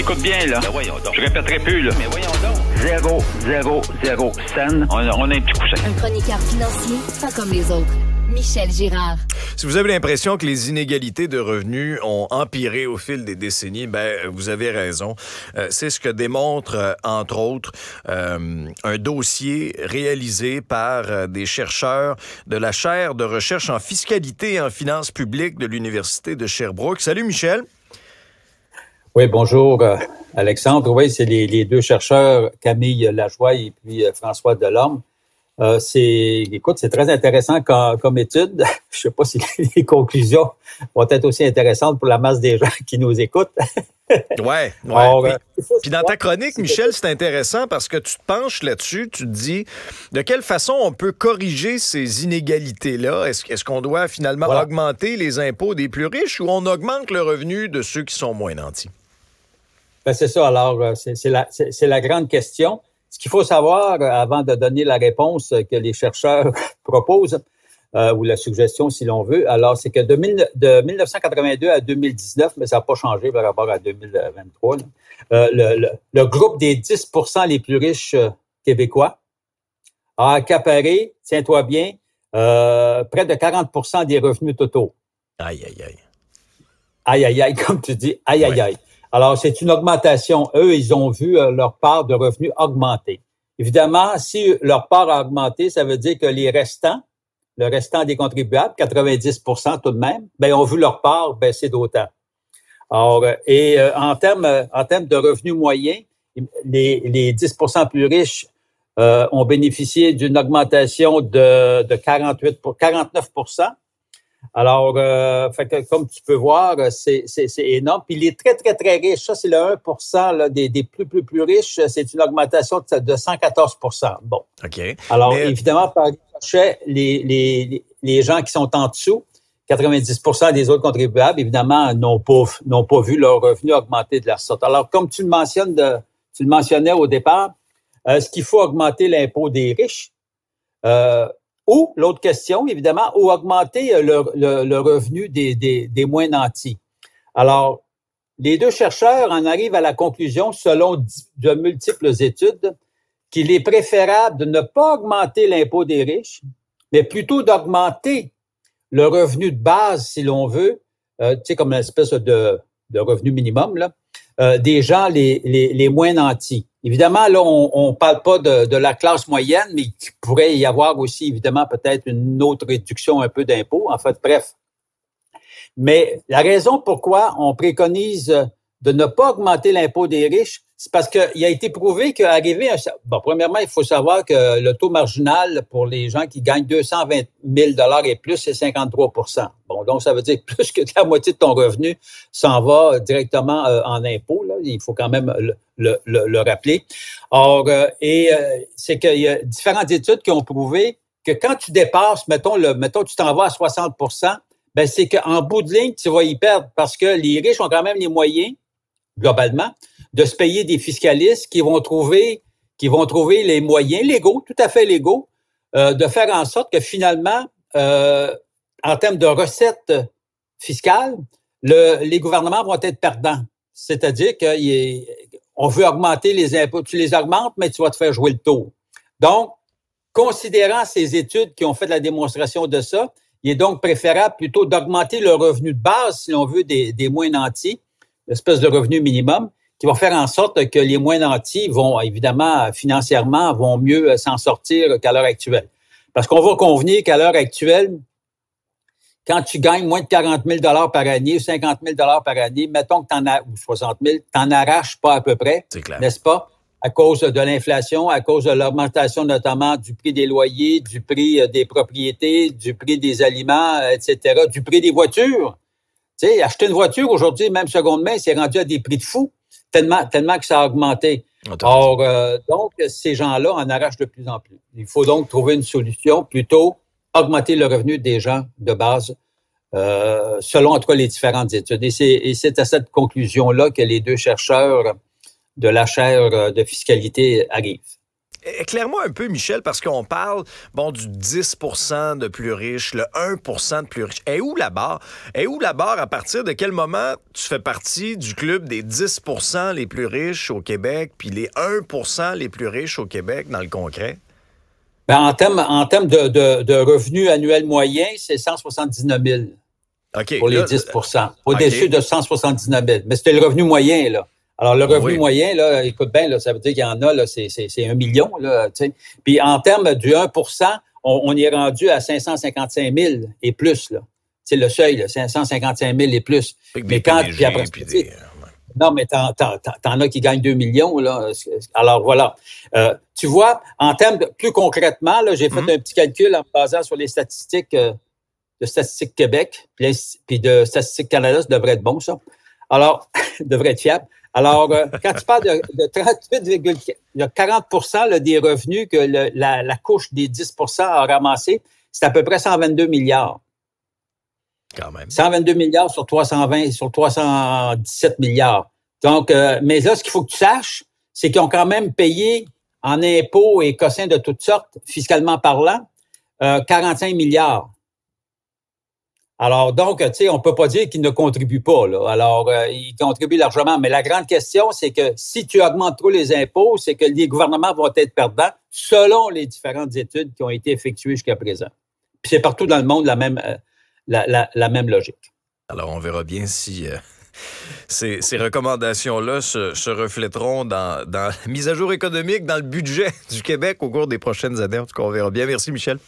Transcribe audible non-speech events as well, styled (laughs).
Écoute bien, là. Ben voyons donc. Je répéterai plus, là. Mais ben voyons donc. Zéro, zéro, zéro On, est un petit coussin. Un chroniqueur financier, pas comme les autres. Michel Girard. Si vous avez l'impression que les inégalités de revenus ont empiré au fil des décennies, ben vous avez raison. Euh, c'est ce que démontre euh, entre autres euh, un dossier réalisé par des chercheurs de la chaire de recherche en fiscalité et en finances publiques de l'université de Sherbrooke. Salut Michel. Oui, bonjour euh, Alexandre. Oui, c'est les, deux chercheurs, Camille Lajoie et puis euh, François Delorme. Euh, c'est, écoute, c'est très intéressant comme, étude. (laughs) Je sais pas si les conclusions vont être aussi intéressantes pour la masse des gens qui nous écoutent. Ouais, ouais. (laughs) puis, dans ta chronique, Michel, c'est intéressant parce que tu te penches là-dessus, tu te dis de quelle façon on peut corriger ces inégalités-là. Est-ce, ce qu'on doit finalement augmenter les impôts des plus riches ou on augmente le revenu de ceux qui sont moins nantis? Ben, c'est ça, alors, euh, c'est la, grande question. Ce qu'il faut savoir euh, avant de donner la réponse euh, que les chercheurs (laughs) proposent, ou la suggestion si l'on veut, alors c'est que de, 1982 à 2019, mais ça n'a pas changé par rapport à 2023, le, groupe des 10 les plus riches québécois a accaparé, tiens-toi bien, près de 40 des revenus totaux. Aïe, aïe, aïe. Aïe, aïe, aïe, (laughs) comme tu dis, aïe, aïe, aïe. Alors, c'est une augmentation. Eux, ils ont vu euh, leur part de revenus augmenter. Évidemment, si leur part a augmenté, ça veut dire que les restants, le restant des contribuables, 90 tout de même, ben, ont vu leur part baisser d'autant. Alors, euh, et euh, en termes en termes de revenus moyens, les, les 10 plus riches ont bénéficié d'une augmentation de, de 48 pour, 49 alors, euh, comme tu peux voir, euh, c'est énorme. Puis il est très, très, très riche. Ça, c'est le 1 des, plus, plus, plus riches. C'est une augmentation de, 114 Bon. OK. Alors, euh, évidemment, par les, les, les, gens qui sont en dessous. 90 des autres contribuables, évidemment, n'ont pas, n'ont pas vu leur revenu augmenter de la sorte. Alors, comme tu le mentionnes de, tu le mentionnais au départ, est ce qu'il faut augmenter l'impôt des riches? Euh, ou, l'autre question, évidemment, ou augmenter euh, le, revenu des, moins nantis. Alors, les deux chercheurs en arrivent à la conclusion, selon de multiples études, qu'il est préférable de ne pas augmenter l'impôt des riches, mais plutôt d'augmenter le revenu de base, si l'on veut, euh, tu sais, comme une espèce de, de revenu minimum, là, euh, des gens les, les, moins nantis. Évidemment, là, on ne parle pas de, la classe moyenne, mais il pourrait y avoir aussi, évidemment, peut-être une autre réduction un peu d'impôts. En fait, bref. Mais la raison pourquoi on préconise de ne pas augmenter l'impôt des riches, c'est parce qu'il a été prouvé qu'arriver à... Bon, premièrement, il faut savoir que le taux marginal pour les gens qui gagnent 220 000 et plus, c'est 53 Bon, donc ça veut dire (laughs) plus que la moitié de ton revenu s'en va directement euh, en impôts. Là. Il faut quand même le, le, le, rappeler. Or, euh, et euh, c'est qu'il y a différentes études qui ont prouvé que quand tu dépasses, mettons, le, mettons tu t'en vas à 60 ben c'est qu'en bout de ligne, tu vas y perdre parce que les riches ont quand même les moyens, globalement, de se payer des fiscalistes qui vont trouver, qui vont trouver les moyens légaux, tout à fait légaux, euh, de faire en sorte que finalement, euh, en termes de recettes fiscales, les gouvernements vont être perdants. C'est-à-dire qu'on veut augmenter les impôts. Tu les augmentes, mais tu vas te faire jouer le tour. Donc, considérant ces études qui ont fait la démonstration de ça, il est donc préférable plutôt d'augmenter le revenu de base, si l'on veut, des, des moins nantis, l'espèce de revenu minimum, qui va faire en sorte que les moins nantis vont, évidemment, financièrement, vont mieux euh, s'en sortir qu'à l'heure actuelle. Parce qu'on va convenir qu'à l'heure actuelle, quand tu gagnes moins de 40 000 par année ou 50 000 par année, mettons que tu en as, ou 60 000, t'en arraches pas à peu près, n'est-ce pas? À cause de l'inflation, à cause de l'augmentation notamment du prix des loyers, du prix euh, des propriétés, du prix des aliments, euh, etc., du prix des voitures. Tu sais, acheter une voiture aujourd'hui, même seconde main, c'est rendu à des prix de fou tellement, que ça a augmenté. Ah, Or, euh, donc, ces gens-là en arrachent de plus en plus. Il faut donc trouver une solution, plutôt augmenter le revenu des gens de base, euh, selon en les différentes études. Et c'est à cette conclusion-là que les deux chercheurs de la chaire euh, de fiscalité arrivent éclaire-moi un peu, Michel, parce qu'on parle bon, du 10 de plus riches, le 1 de plus riches. Et où la barre? Et où la barre? À partir de quel moment tu fais partie du club des 10 les plus riches au Québec, puis les 1 les plus riches au Québec dans le concret? Ben, en termes en de, revenu annuel revenus annuels moyens, c'est 179 000 pour les 10 Au-dessus de 179 000. Mais c'était le revenu moyen, là. Alors, le ah revenu moyen, là, écoute bien, ça veut dire qu'il y en a, c'est, un million. Là, Puis en termes du 1 on, on, est rendu à 555 000 et plus. Là. C'est le seuil, là, 555 000 et plus. mais quand, après, euh, non, mais t'en, as qui gagnent 2 millions. Alors, voilà. Euh, tu vois, en termes plus concrètement, j'ai fait mm-hmm. un petit calcul en basant sur les statistiques euh, de Statistique Québec, puis, de Statistique Canada, ça devrait être bon, ça. Alors, (laughs) devrait être fiable. Alors, euh, quand tu parles de, de il 40 des revenus que la, couche des 10 a ramassé, c'est à peu près 122 milliards. Quand même. 122 milliards sur 320, sur 317 milliards. Donc, euh, mais là, ce qu'il faut que tu saches, c'est qu'ils ont quand même payé en impôts et cossins de toutes sortes, fiscalement parlant, 45 euh, milliards. Alors, donc, tu sais, on ne peut pas dire qu'ils ne contribuent pas. Alors, euh, ils contribuent largement. Mais la grande question, c'est que si tu augmentes trop les impôts, c'est que les gouvernements vont être perdants selon les différentes études qui ont été effectuées jusqu'à présent. Puis c'est partout dans le monde la même, euh, la, même logique. Alors, on verra bien si... Euh, (laughs) ces, recommandations-là se, reflèteront dans, dans, la mise à jour économique, dans le budget (laughs) du Québec au cours des prochaines années. En tout cas, on verra bien. Merci, Michel.